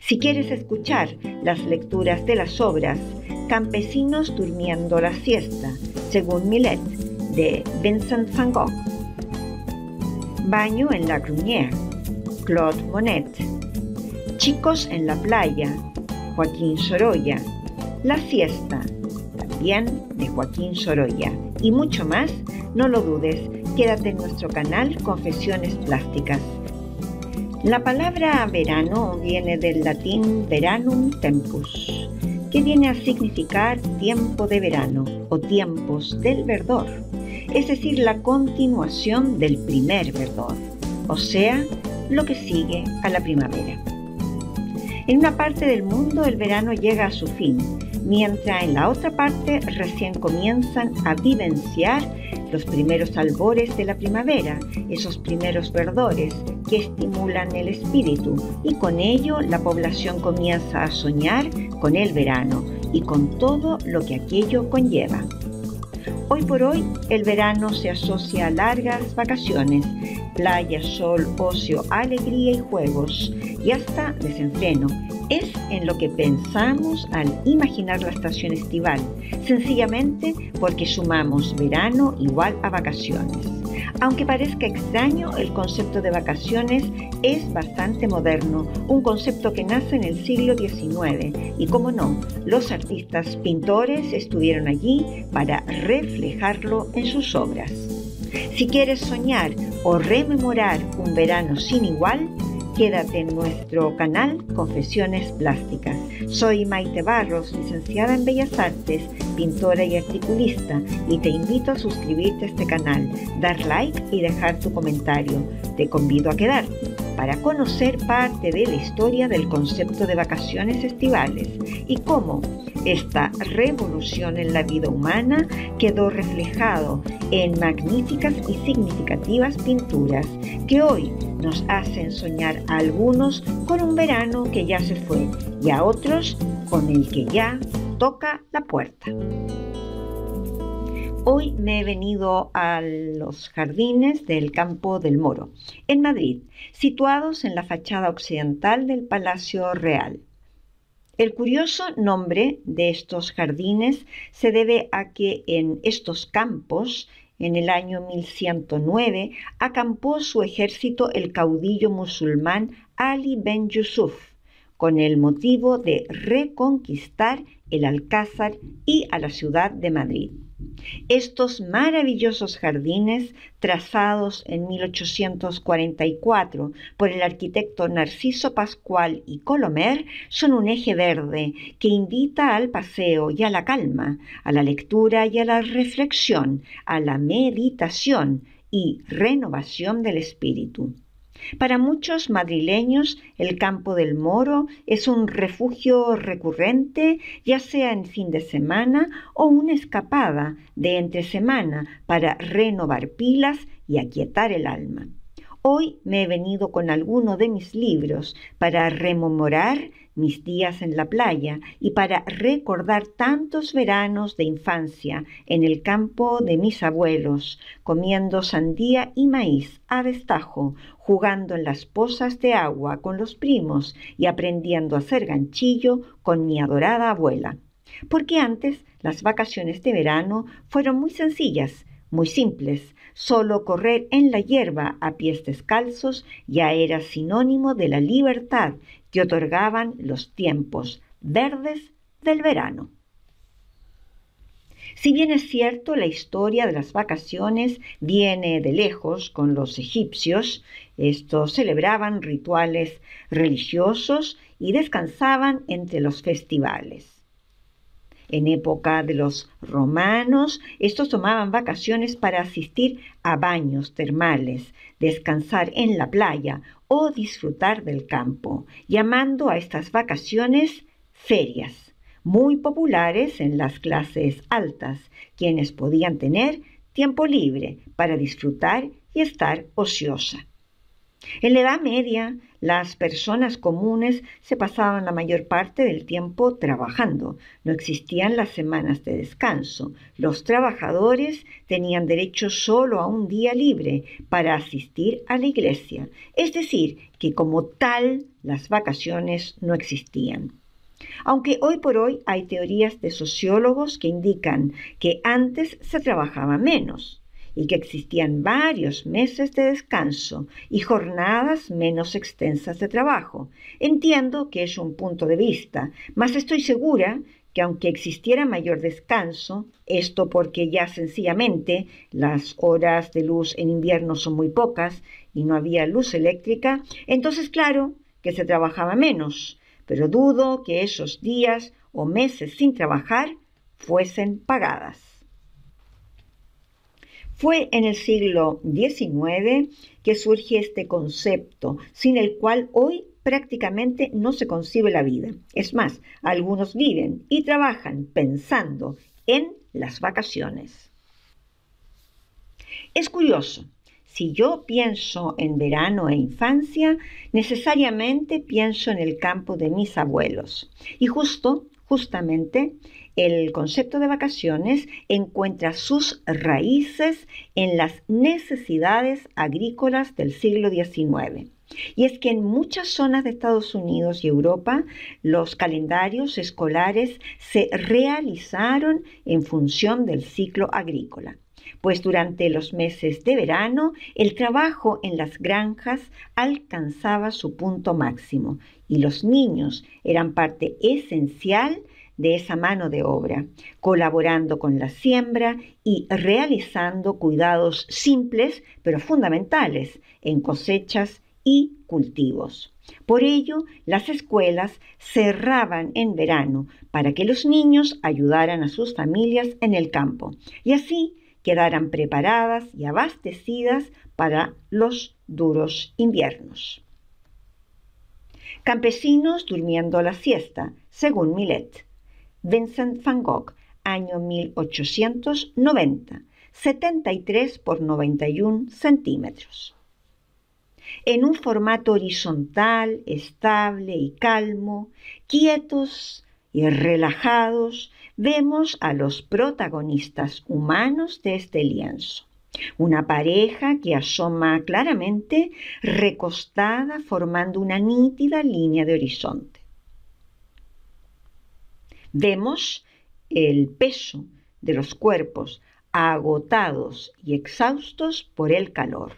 Si quieres escuchar las lecturas de las obras Campesinos durmiendo la siesta, según Millet, de Vincent van Gogh, Baño en la Grunier, Claude Monet, Chicos en la playa, Joaquín Sorolla, La siesta, también de Joaquín Sorolla, y mucho más, no lo dudes, quédate en nuestro canal Confesiones Plásticas. La palabra verano viene del latín veranum tempus, que viene a significar tiempo de verano o tiempos del verdor, es decir, la continuación del primer verdor, o sea, lo que sigue a la primavera. En una parte del mundo el verano llega a su fin, mientras en la otra parte recién comienzan a vivenciar los primeros albores de la primavera, esos primeros verdores que estimulan el espíritu y con ello la población comienza a soñar con el verano y con todo lo que aquello conlleva. Hoy por hoy el verano se asocia a largas vacaciones, playa, sol, ocio, alegría y juegos y hasta desenfreno es en lo que pensamos al imaginar la estación estival, sencillamente porque sumamos verano igual a vacaciones. Aunque parezca extraño, el concepto de vacaciones es bastante moderno, un concepto que nace en el siglo XIX y, como no, los artistas pintores estuvieron allí para reflejarlo en sus obras. Si quieres soñar o rememorar un verano sin igual, Quédate en nuestro canal Confesiones Plásticas. Soy Maite Barros, licenciada en Bellas Artes, pintora y articulista, y te invito a suscribirte a este canal, dar like y dejar tu comentario. Te convido a quedarte para conocer parte de la historia del concepto de vacaciones estivales y cómo esta revolución en la vida humana quedó reflejado en magníficas y significativas pinturas que hoy nos hacen soñar a algunos con un verano que ya se fue y a otros con el que ya toca la puerta. Hoy me he venido a los jardines del Campo del Moro, en Madrid, situados en la fachada occidental del Palacio Real. El curioso nombre de estos jardines se debe a que en estos campos en el año 1109 acampó su ejército el caudillo musulmán Ali ben Yusuf, con el motivo de reconquistar el Alcázar y a la ciudad de Madrid. Estos maravillosos jardines, trazados en 1844 por el arquitecto Narciso Pascual y Colomer, son un eje verde que invita al paseo y a la calma, a la lectura y a la reflexión, a la meditación y renovación del espíritu. Para muchos madrileños, el campo del Moro es un refugio recurrente, ya sea en fin de semana o una escapada de entre semana para renovar pilas y aquietar el alma. Hoy me he venido con alguno de mis libros para rememorar mis días en la playa y para recordar tantos veranos de infancia en el campo de mis abuelos, comiendo sandía y maíz a destajo, jugando en las pozas de agua con los primos y aprendiendo a hacer ganchillo con mi adorada abuela. Porque antes las vacaciones de verano fueron muy sencillas, muy simples, solo correr en la hierba a pies descalzos ya era sinónimo de la libertad que otorgaban los tiempos verdes del verano. Si bien es cierto, la historia de las vacaciones viene de lejos con los egipcios. Estos celebraban rituales religiosos y descansaban entre los festivales. En época de los romanos, estos tomaban vacaciones para asistir a baños termales, descansar en la playa o disfrutar del campo, llamando a estas vacaciones ferias, muy populares en las clases altas, quienes podían tener tiempo libre para disfrutar y estar ociosa. En la Edad Media, las personas comunes se pasaban la mayor parte del tiempo trabajando. No existían las semanas de descanso. Los trabajadores tenían derecho solo a un día libre para asistir a la iglesia. Es decir, que como tal, las vacaciones no existían. Aunque hoy por hoy hay teorías de sociólogos que indican que antes se trabajaba menos y que existían varios meses de descanso y jornadas menos extensas de trabajo. Entiendo que es un punto de vista, mas estoy segura que aunque existiera mayor descanso, esto porque ya sencillamente las horas de luz en invierno son muy pocas y no había luz eléctrica, entonces claro que se trabajaba menos, pero dudo que esos días o meses sin trabajar fuesen pagadas. Fue en el siglo XIX que surge este concepto, sin el cual hoy prácticamente no se concibe la vida. Es más, algunos viven y trabajan pensando en las vacaciones. Es curioso, si yo pienso en verano e infancia, necesariamente pienso en el campo de mis abuelos. Y justo, justamente, el concepto de vacaciones encuentra sus raíces en las necesidades agrícolas del siglo XIX. Y es que en muchas zonas de Estados Unidos y Europa los calendarios escolares se realizaron en función del ciclo agrícola, pues durante los meses de verano el trabajo en las granjas alcanzaba su punto máximo y los niños eran parte esencial de esa mano de obra, colaborando con la siembra y realizando cuidados simples pero fundamentales en cosechas y cultivos. Por ello, las escuelas cerraban en verano para que los niños ayudaran a sus familias en el campo y así quedaran preparadas y abastecidas para los duros inviernos. Campesinos durmiendo la siesta, según Milet. Vincent van Gogh, año 1890, 73 por 91 centímetros. En un formato horizontal, estable y calmo, quietos y relajados, vemos a los protagonistas humanos de este lienzo. Una pareja que asoma claramente recostada formando una nítida línea de horizonte. Vemos el peso de los cuerpos agotados y exhaustos por el calor.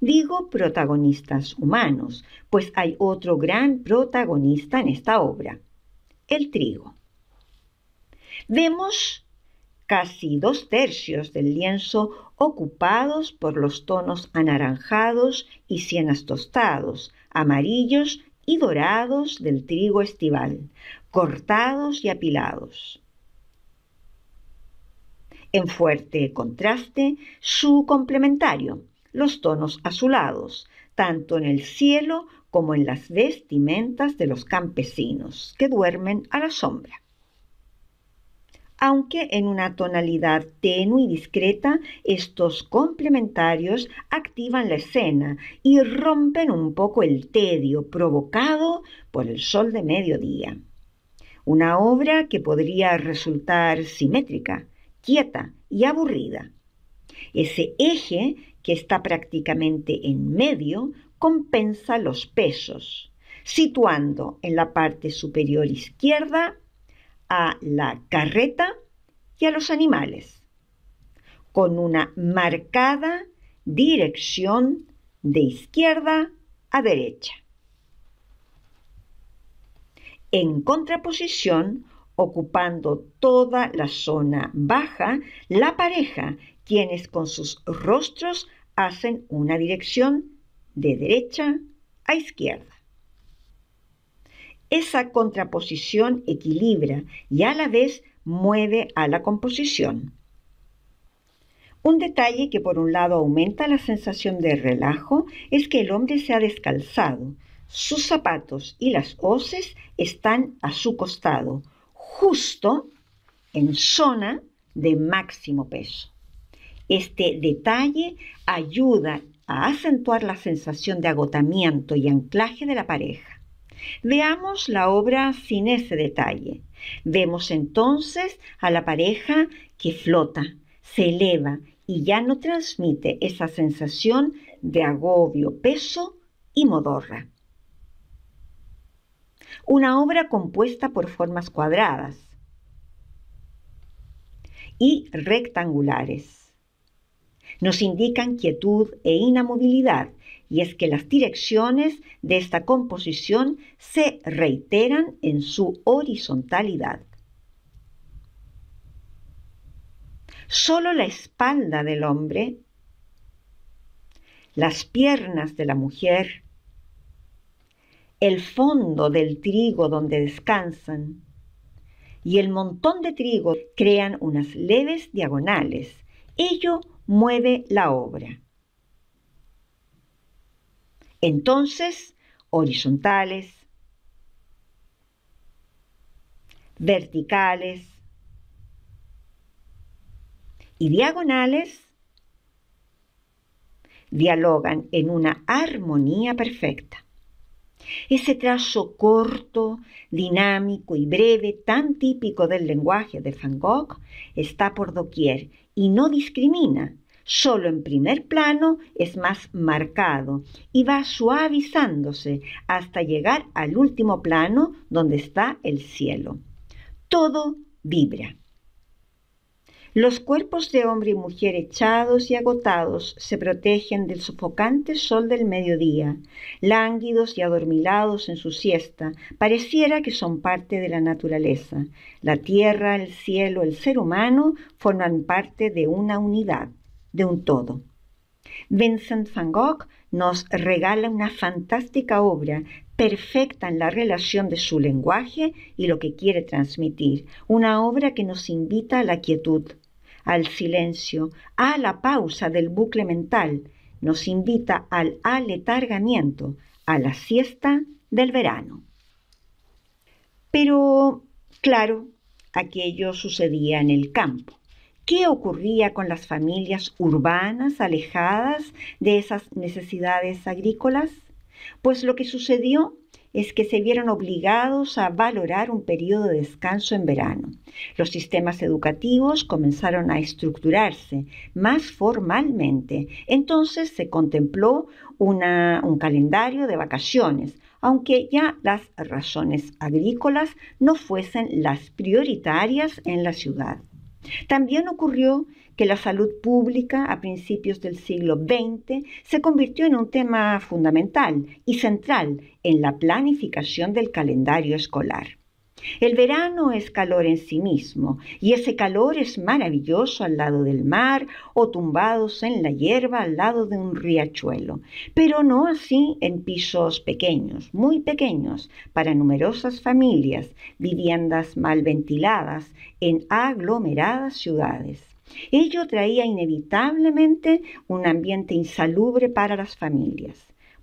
Digo protagonistas humanos, pues hay otro gran protagonista en esta obra, el trigo. Vemos casi dos tercios del lienzo ocupados por los tonos anaranjados y sienas tostados, amarillos y dorados del trigo estival, cortados y apilados. En fuerte contraste, su complementario, los tonos azulados, tanto en el cielo como en las vestimentas de los campesinos que duermen a la sombra. Aunque en una tonalidad tenue y discreta, estos complementarios activan la escena y rompen un poco el tedio provocado por el sol de mediodía una obra que podría resultar simétrica, quieta y aburrida. Ese eje que está prácticamente en medio compensa los pesos, situando en la parte superior izquierda a la carreta y a los animales, con una marcada dirección de izquierda a derecha en contraposición, ocupando toda la zona baja, la pareja, quienes con sus rostros hacen una dirección de derecha a izquierda. Esa contraposición equilibra y a la vez mueve a la composición. Un detalle que por un lado aumenta la sensación de relajo es que el hombre se ha descalzado, sus zapatos y las hoces están a su costado, justo en zona de máximo peso. Este detalle ayuda a acentuar la sensación de agotamiento y anclaje de la pareja. Veamos la obra sin ese detalle. Vemos entonces a la pareja que flota, se eleva y ya no transmite esa sensación de agobio, peso y modorra una obra compuesta por formas cuadradas y rectangulares. Nos indican quietud e inamovilidad, y es que las direcciones de esta composición se reiteran en su horizontalidad. Solo la espalda del hombre, las piernas de la mujer el fondo del trigo donde descansan y el montón de trigo crean unas leves diagonales. Ello mueve la obra. Entonces, horizontales, verticales y diagonales dialogan en una armonía perfecta. Ese trazo corto, dinámico y breve, tan típico del lenguaje de Van Gogh, está por doquier y no discrimina. Solo en primer plano es más marcado y va suavizándose hasta llegar al último plano donde está el cielo. Todo vibra. Los cuerpos de hombre y mujer echados y agotados se protegen del sofocante sol del mediodía. Lánguidos y adormilados en su siesta, pareciera que son parte de la naturaleza. La tierra, el cielo, el ser humano forman parte de una unidad, de un todo. Vincent van Gogh nos regala una fantástica obra perfecta en la relación de su lenguaje y lo que quiere transmitir, una obra que nos invita a la quietud, al silencio, a la pausa del bucle mental, nos invita al aletargamiento, a la siesta del verano. Pero, claro, aquello sucedía en el campo. ¿Qué ocurría con las familias urbanas alejadas de esas necesidades agrícolas? Pues lo que sucedió es que se vieron obligados a valorar un periodo de descanso en verano. Los sistemas educativos comenzaron a estructurarse más formalmente. Entonces se contempló un calendario de vacaciones, aunque ya las razones agrícolas no fuesen las prioritarias en la ciudad. También ocurrió que la salud pública a principios del siglo XX se convirtió en un tema fundamental y central en la planificación del calendario escolar. El verano es calor en sí mismo y ese calor es maravilloso al lado del mar o tumbados en la hierba al lado de un riachuelo, pero no así en pisos pequeños, muy pequeños, para numerosas familias, viviendas mal ventiladas en aglomeradas ciudades. Ello traía inevitablemente un ambiente insalubre para las familias.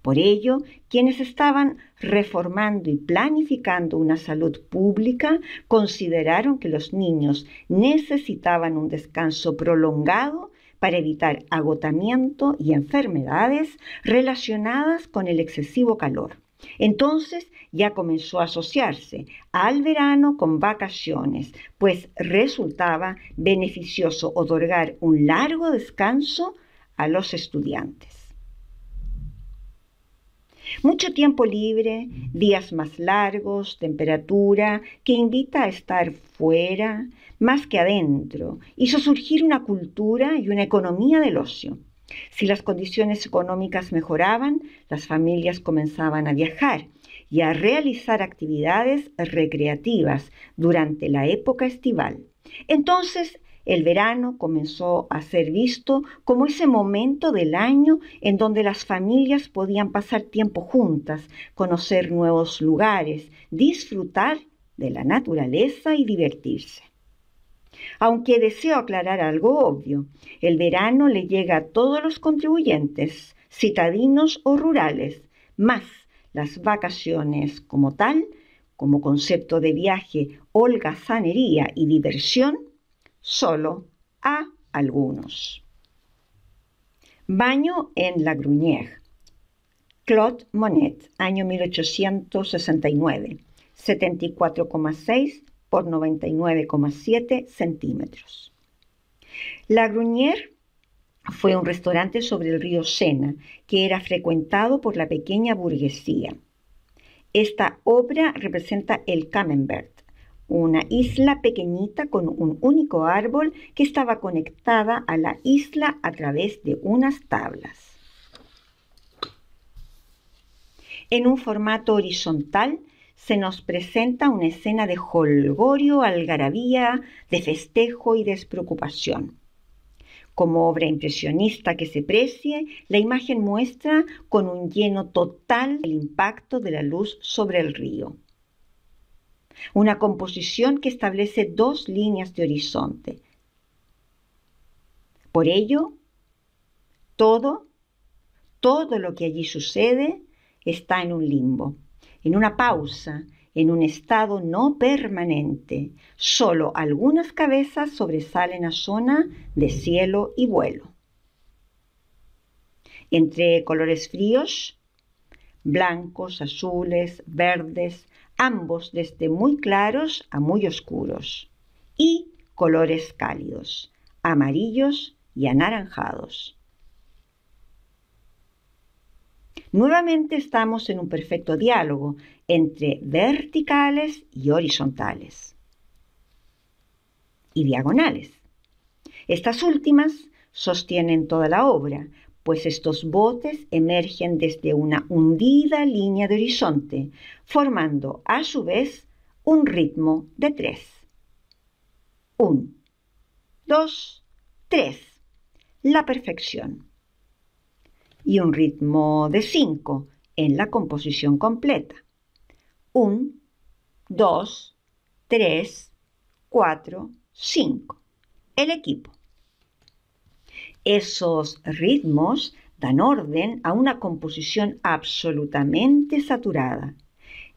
Por ello, quienes estaban reformando y planificando una salud pública consideraron que los niños necesitaban un descanso prolongado para evitar agotamiento y enfermedades relacionadas con el excesivo calor. Entonces ya comenzó a asociarse al verano con vacaciones, pues resultaba beneficioso otorgar un largo descanso a los estudiantes. Mucho tiempo libre, días más largos, temperatura que invita a estar fuera más que adentro, hizo surgir una cultura y una economía del ocio si las condiciones económicas mejoraban, las familias comenzaban a viajar y a realizar actividades recreativas durante la época estival. Entonces, el verano comenzó a ser visto como ese momento del año en donde las familias podían pasar tiempo juntas, conocer nuevos lugares, disfrutar de la naturaleza y divertirse. Aunque deseo aclarar algo obvio, el verano le llega a todos los contribuyentes, citadinos o rurales, más las vacaciones como tal, como concepto de viaje, holgazanería y diversión, solo a algunos. Baño en La Gruñer. Claude Monet, año 1869, 74,6 por 99,7 centímetros. La Gruñer fue un restaurante sobre el río Sena que era frecuentado por la pequeña burguesía. Esta obra representa el Camembert, una isla pequeñita con un único árbol que estaba conectada a la isla a través de unas tablas. En un formato horizontal se nos presenta una escena de holgorio, algarabía, de festejo y despreocupación. Como obra impresionista que se precie, la imagen muestra con un lleno total el impacto de la luz sobre el río. Una composición que establece dos líneas de horizonte. Por ello, todo, todo lo que allí sucede está en un limbo en una pausa, en un estado no permanente. Solo algunas cabezas sobresalen a zona de cielo y vuelo. Entre colores fríos, blancos, azules, verdes, ambos desde muy claros a muy oscuros, y colores cálidos, amarillos y anaranjados. Nuevamente estamos en un perfecto diálogo entre verticales y horizontales y diagonales. Estas últimas sostienen toda la obra, pues estos botes emergen desde una hundida línea de horizonte, formando a su vez un ritmo de tres. Un, dos, tres. La perfección y un ritmo de 5 en la composición completa. 1, 2, 3, 4, 5. El equipo. Esos ritmos dan orden a una composición absolutamente saturada.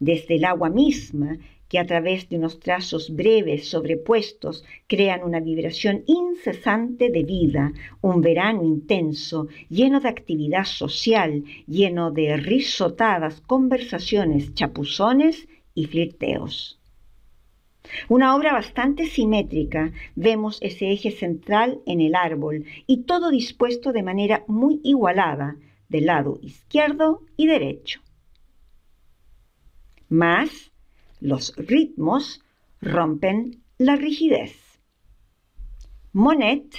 Desde el agua misma que a través de unos trazos breves sobrepuestos crean una vibración incesante de vida, un verano intenso, lleno de actividad social, lleno de risotadas conversaciones, chapuzones y flirteos. Una obra bastante simétrica, vemos ese eje central en el árbol y todo dispuesto de manera muy igualada, del lado izquierdo y derecho. Más los ritmos rompen la rigidez. Monet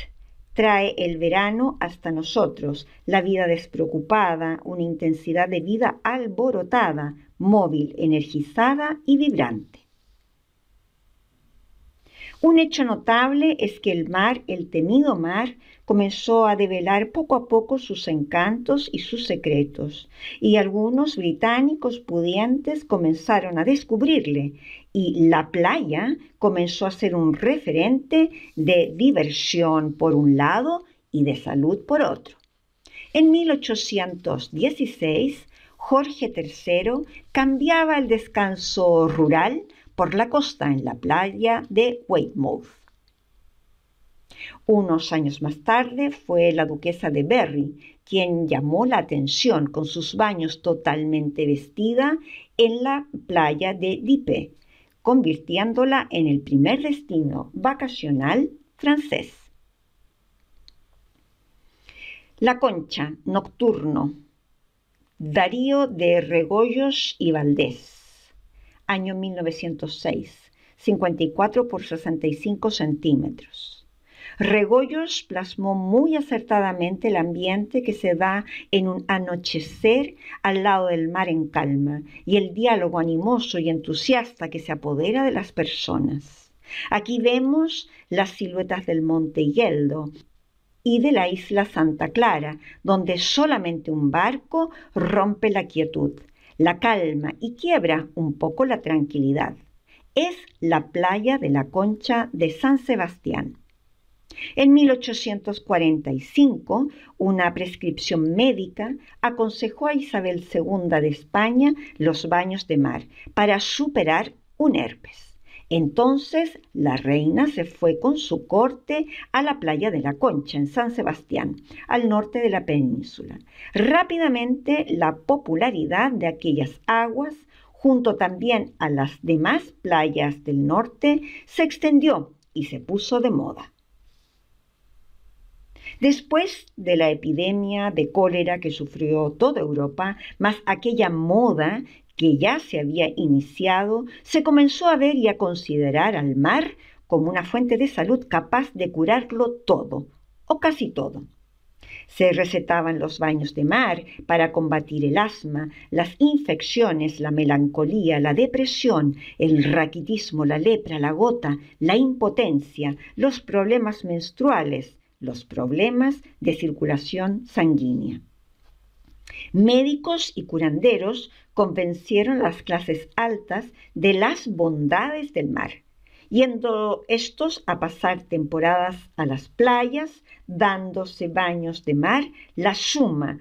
trae el verano hasta nosotros, la vida despreocupada, una intensidad de vida alborotada, móvil, energizada y vibrante. Un hecho notable es que el mar, el temido mar, comenzó a develar poco a poco sus encantos y sus secretos, y algunos británicos pudientes comenzaron a descubrirle, y la playa comenzó a ser un referente de diversión por un lado y de salud por otro. En 1816, Jorge III cambiaba el descanso rural la costa en la playa de Weymouth. Unos años más tarde fue la duquesa de Berry quien llamó la atención con sus baños totalmente vestida en la playa de Dipe, convirtiéndola en el primer destino vacacional francés. La Concha, Nocturno, Darío de Regoyos y Valdés año 1906, 54 por 65 centímetros. Regoyos plasmó muy acertadamente el ambiente que se da en un anochecer al lado del mar en calma y el diálogo animoso y entusiasta que se apodera de las personas. Aquí vemos las siluetas del monte Yeldo, y de la isla Santa Clara, donde solamente un barco rompe la quietud, la calma y quiebra un poco la tranquilidad. Es la playa de la Concha de San Sebastián. En 1845, una prescripción médica aconsejó a Isabel II de España los baños de mar para superar un herpes. Entonces la reina se fue con su corte a la playa de la Concha, en San Sebastián, al norte de la península. Rápidamente la popularidad de aquellas aguas, junto también a las demás playas del norte, se extendió y se puso de moda. Después de la epidemia de cólera que sufrió toda Europa, más aquella moda que ya se había iniciado, se comenzó a ver y a considerar al mar como una fuente de salud capaz de curarlo todo, o casi todo. Se recetaban los baños de mar para combatir el asma, las infecciones, la melancolía, la depresión, el raquitismo, la lepra, la gota, la impotencia, los problemas menstruales, los problemas de circulación sanguínea. Médicos y curanderos convencieron las clases altas de las bondades del mar, yendo estos a pasar temporadas a las playas, dándose baños de mar, la suma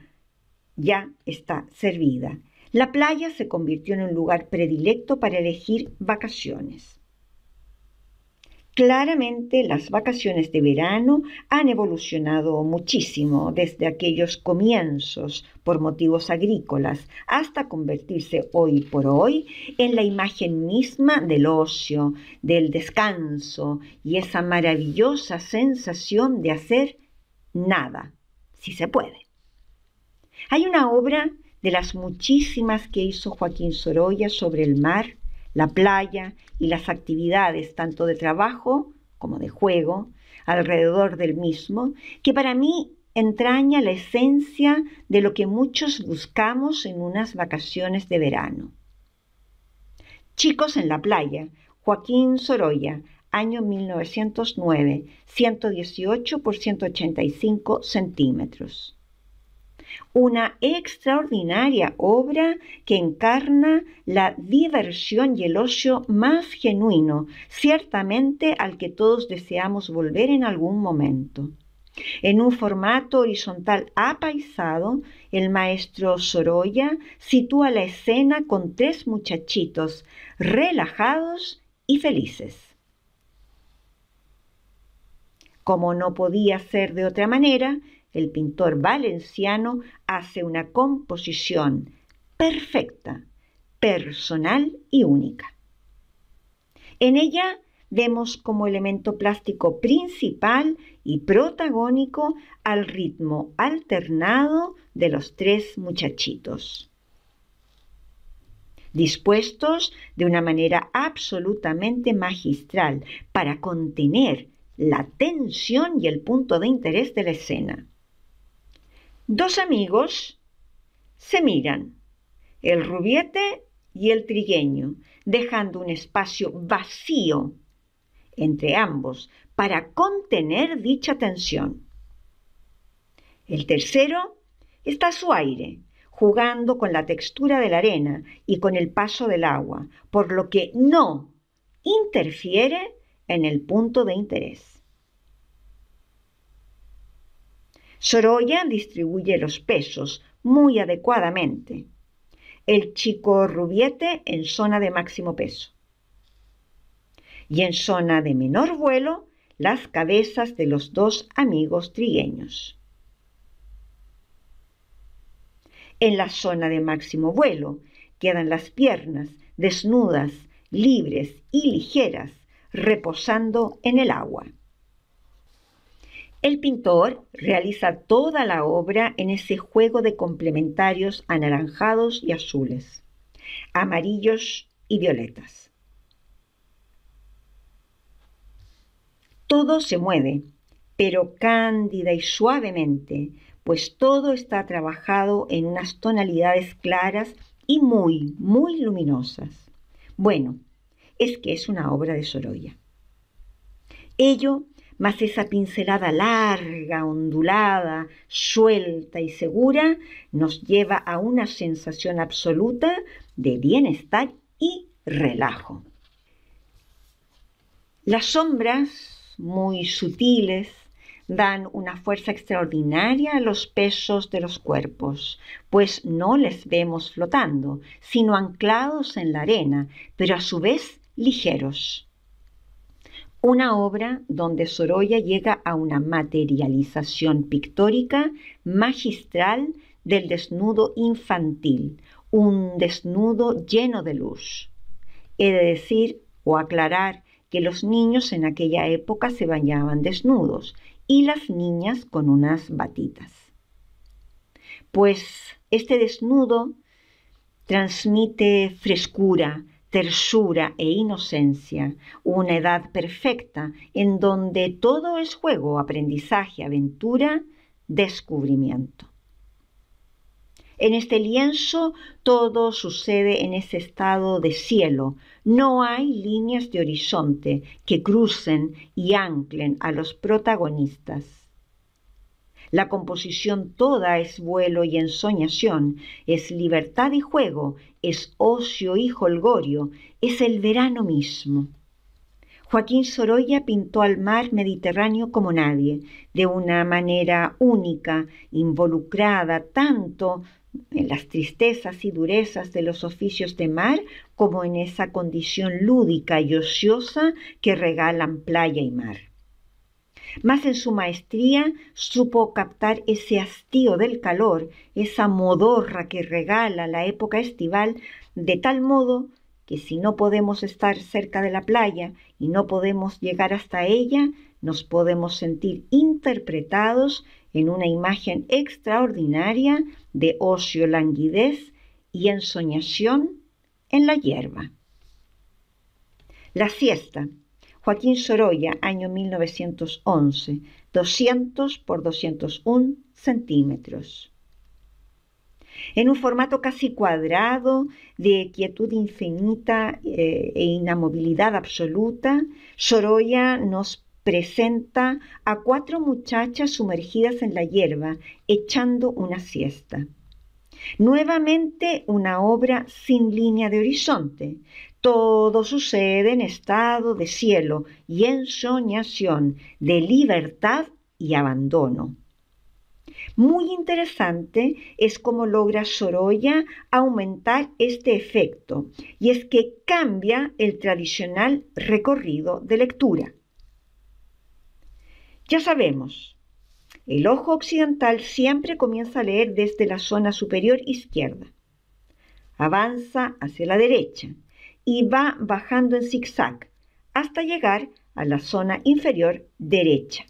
ya está servida. La playa se convirtió en un lugar predilecto para elegir vacaciones. Claramente las vacaciones de verano han evolucionado muchísimo desde aquellos comienzos por motivos agrícolas hasta convertirse hoy por hoy en la imagen misma del ocio, del descanso y esa maravillosa sensación de hacer nada, si se puede. Hay una obra de las muchísimas que hizo Joaquín Sorolla sobre el mar la playa y las actividades tanto de trabajo como de juego alrededor del mismo, que para mí entraña la esencia de lo que muchos buscamos en unas vacaciones de verano. Chicos en la playa, Joaquín Sorolla, año 1909, 118 por 185 centímetros una extraordinaria obra que encarna la diversión y el ocio más genuino, ciertamente al que todos deseamos volver en algún momento. En un formato horizontal apaisado, el maestro Sorolla sitúa la escena con tres muchachitos relajados y felices. Como no podía ser de otra manera, el pintor valenciano hace una composición perfecta, personal y única. En ella vemos como elemento plástico principal y protagónico al ritmo alternado de los tres muchachitos dispuestos de una manera absolutamente magistral para contener la tensión y el punto de interés de la escena. Dos amigos se miran, el rubiete y el trigueño, dejando un espacio vacío entre ambos para contener dicha tensión. El tercero está su aire, jugando con la textura de la arena y con el paso del agua, por lo que no interfiere en el punto de interés. Sorolla distribuye los pesos muy adecuadamente. El chico rubiete en zona de máximo peso. Y en zona de menor vuelo, las cabezas de los dos amigos trigueños. En la zona de máximo vuelo quedan las piernas desnudas, libres y ligeras, reposando en el agua. El pintor realiza toda la obra en ese juego de complementarios anaranjados y azules, amarillos y violetas. Todo se mueve, pero cándida y suavemente, pues todo está trabajado en unas tonalidades claras y muy, muy luminosas. Bueno, es que es una obra de Sorolla. Ello más esa pincelada larga, ondulada, suelta y segura nos lleva a una sensación absoluta de bienestar y relajo. Las sombras, muy sutiles, dan una fuerza extraordinaria a los pesos de los cuerpos, pues no les vemos flotando, sino anclados en la arena, pero a su vez ligeros una obra donde Sorolla llega a una materialización pictórica magistral del desnudo infantil, un desnudo lleno de luz. He de decir o aclarar que los niños en aquella época se bañaban desnudos y las niñas con unas batitas. Pues este desnudo transmite frescura, tersura e inocencia, una edad perfecta en donde todo es juego, aprendizaje, aventura, descubrimiento. En este lienzo todo sucede en ese estado de cielo. No hay líneas de horizonte que crucen y anclen a los protagonistas. La composición toda es vuelo y ensoñación, es libertad y juego, es ocio y holgorio, es el verano mismo. Joaquín Sorolla pintó al mar Mediterráneo como nadie, de una manera única, involucrada tanto en las tristezas y durezas de los oficios de mar como en esa condición lúdica y ociosa que regalan playa y mar. Más en su maestría supo captar ese hastío del calor, esa modorra que regala la época estival, de tal modo que si no podemos estar cerca de la playa y no podemos llegar hasta ella, nos podemos sentir interpretados en una imagen extraordinaria de ocio, languidez y ensoñación en la hierba. La siesta Joaquín Sorolla, año 1911, 200 por 201 centímetros. En un formato casi cuadrado, de quietud infinita eh, e inamovilidad absoluta, Sorolla nos presenta a cuatro muchachas sumergidas en la hierba, echando una siesta. Nuevamente una obra sin línea de horizonte, todo sucede en estado de cielo y soñación de libertad y abandono. Muy interesante es cómo logra Sorolla aumentar este efecto, y es que cambia el tradicional recorrido de lectura. Ya sabemos, el ojo occidental siempre comienza a leer desde la zona superior izquierda. Avanza hacia la derecha, y va bajando en zigzag hasta llegar a la zona inferior derecha.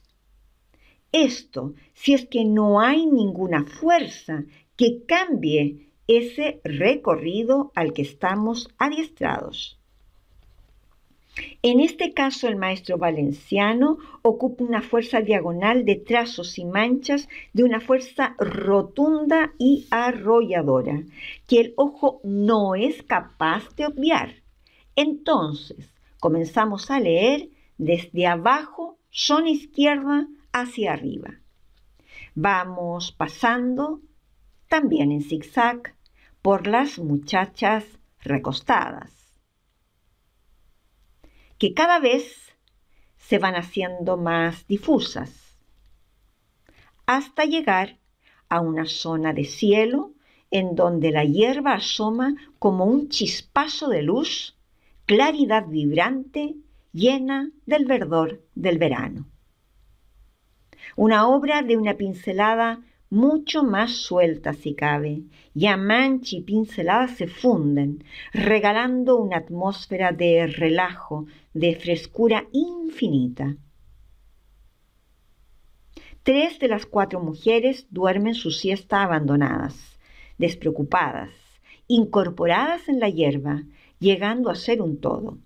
Esto si es que no hay ninguna fuerza que cambie ese recorrido al que estamos adiestrados. En este caso, el maestro valenciano ocupa una fuerza diagonal de trazos y manchas de una fuerza rotunda y arrolladora, que el ojo no es capaz de obviar. Entonces comenzamos a leer desde abajo, zona izquierda, hacia arriba. Vamos pasando, también en zigzag, por las muchachas recostadas, que cada vez se van haciendo más difusas, hasta llegar a una zona de cielo en donde la hierba asoma como un chispazo de luz claridad vibrante llena del verdor del verano. Una obra de una pincelada mucho más suelta si cabe, ya mancha y pincelada se funden, regalando una atmósfera de relajo, de frescura infinita. Tres de las cuatro mujeres duermen su siesta abandonadas, despreocupadas, incorporadas en la hierba, llegando a ser un todo.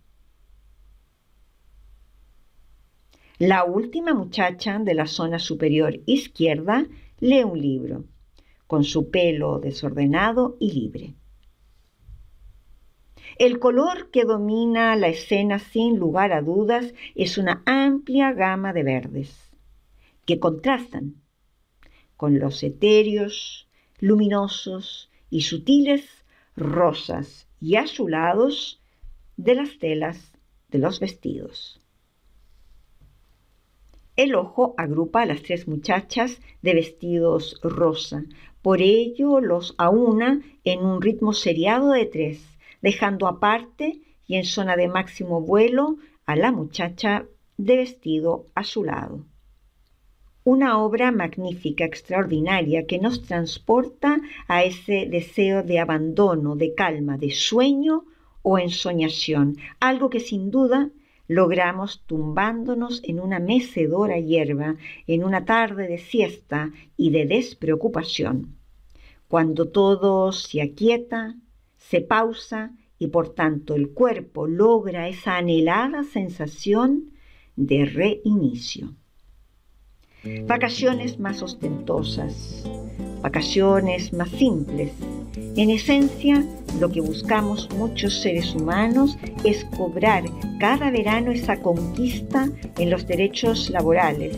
La última muchacha de la zona superior izquierda lee un libro, con su pelo desordenado y libre. El color que domina la escena sin lugar a dudas es una amplia gama de verdes, que contrastan con los etéreos, luminosos y sutiles rosas y azulados de las telas de los vestidos. El ojo agrupa a las tres muchachas de vestidos rosa, por ello los aúna en un ritmo seriado de tres, dejando aparte y en zona de máximo vuelo a la muchacha de vestido azulado una obra magnífica, extraordinaria, que nos transporta a ese deseo de abandono, de calma, de sueño o ensoñación, algo que sin duda logramos tumbándonos en una mecedora hierba, en una tarde de siesta y de despreocupación, cuando todo se aquieta, se pausa y por tanto el cuerpo logra esa anhelada sensación de reinicio. Vacaciones más ostentosas, vacaciones más simples. En esencia, lo que buscamos muchos seres humanos es cobrar cada verano esa conquista en los derechos laborales,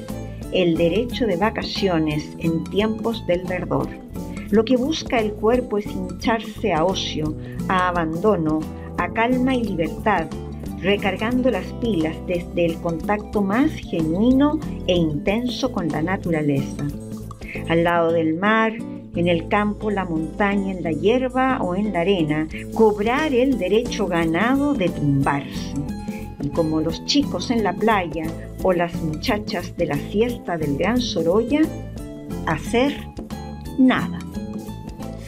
el derecho de vacaciones en tiempos del verdor. Lo que busca el cuerpo es hincharse a ocio, a abandono, a calma y libertad, recargando las pilas desde el contacto más genuino e intenso con la naturaleza. Al lado del mar, en el campo, la montaña, en la hierba o en la arena, cobrar el derecho ganado de tumbarse. Y como los chicos en la playa o las muchachas de la siesta del Gran Sorolla, hacer nada.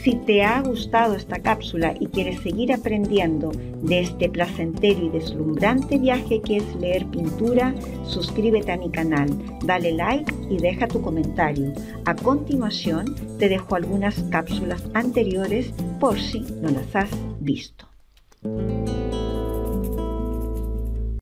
Si te ha gustado esta cápsula y quieres seguir aprendiendo de este placentero y deslumbrante viaje que es leer pintura, suscríbete a mi canal, dale like y deja tu comentario. A continuación te dejo algunas cápsulas anteriores por si no las has visto.